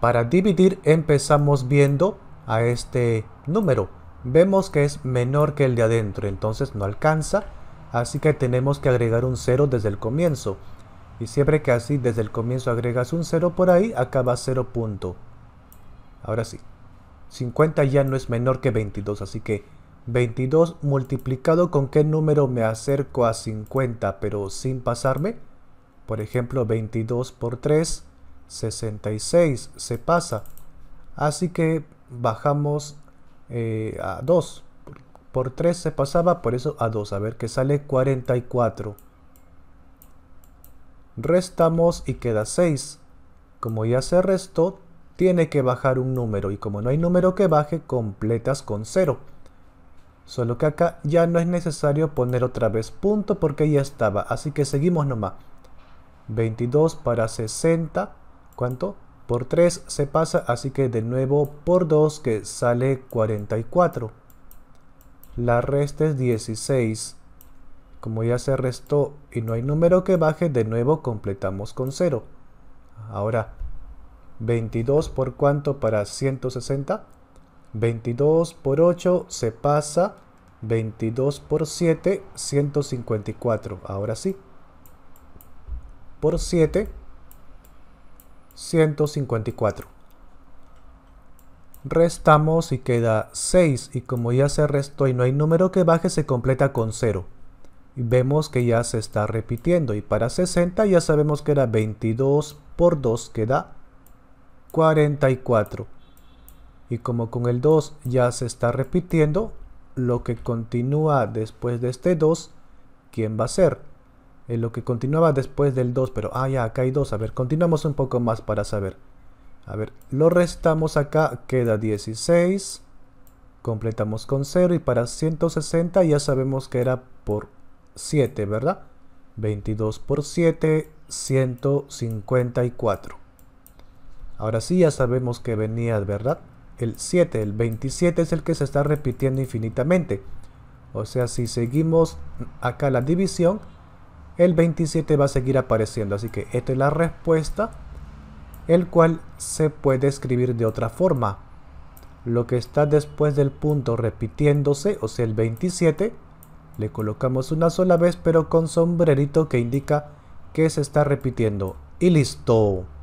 Para dividir empezamos viendo a este número. Vemos que es menor que el de adentro, entonces no alcanza. Así que tenemos que agregar un 0 desde el comienzo. Y siempre que así desde el comienzo agregas un 0 por ahí, acaba 0 punto. Ahora sí. 50 ya no es menor que 22, así que 22 multiplicado con qué número me acerco a 50, pero sin pasarme. Por ejemplo, 22 por 3 66 se pasa así que bajamos eh, a 2 por 3 se pasaba por eso a 2 a ver que sale 44 restamos y queda 6 como ya se restó tiene que bajar un número y como no hay número que baje completas con 0 solo que acá ya no es necesario poner otra vez punto porque ya estaba así que seguimos nomás 22 para 60 ¿Cuánto? Por 3 se pasa, así que de nuevo por 2 que sale 44. La resta es 16. Como ya se restó y no hay número que baje, de nuevo completamos con 0. Ahora, 22 por cuánto para 160? 22 por 8 se pasa, 22 por 7, 154. Ahora sí. Por 7 154. Restamos y queda 6 y como ya se restó y no hay número que baje se completa con 0. Y vemos que ya se está repitiendo y para 60 ya sabemos que era 22 por 2 queda 44. Y como con el 2 ya se está repitiendo, lo que continúa después de este 2, ¿quién va a ser? ...en lo que continuaba después del 2, pero ah, ya, acá hay 2. A ver, continuamos un poco más para saber. A ver, lo restamos acá, queda 16. Completamos con 0 y para 160 ya sabemos que era por 7, ¿verdad? 22 por 7, 154. Ahora sí ya sabemos que venía, ¿verdad? El 7, el 27 es el que se está repitiendo infinitamente. O sea, si seguimos acá la división, el 27 va a seguir apareciendo. Así que esta es la respuesta, el cual se puede escribir de otra forma. Lo que está después del punto repitiéndose, o sea el 27, le colocamos una sola vez pero con sombrerito que indica que se está repitiendo. Y listo.